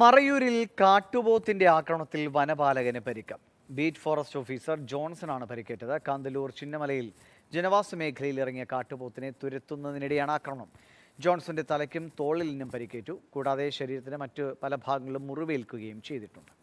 മറയൂരിൽ കാട്ടുപോത്തിന്റെ ആക്രമണത്തിൽ വനപാലകന് പരിക്ക് beat forest officer ജോൺസണാണ് പരിക്കേറ്റത് കാന്തല്ലൂർ ചിന്നമലയിൽ ജനവാസ മേഖലയിൽ ഇറങ്ങിയ കാട്ടുപോത്തിനെ തുരത്തുന്നതിനിടെയാണ് ആക്രമണം ജോൺസന്റെ തലയ്ക്കും നിന്നും പരിക്കേറ്റു കൂടാതെ ശരീരത്തിന്റെ മറ്റ് പല ഭാഗങ്ങളും മുറിവേൽക്കുകയും ചെയ്തിട്ടുണ്ട്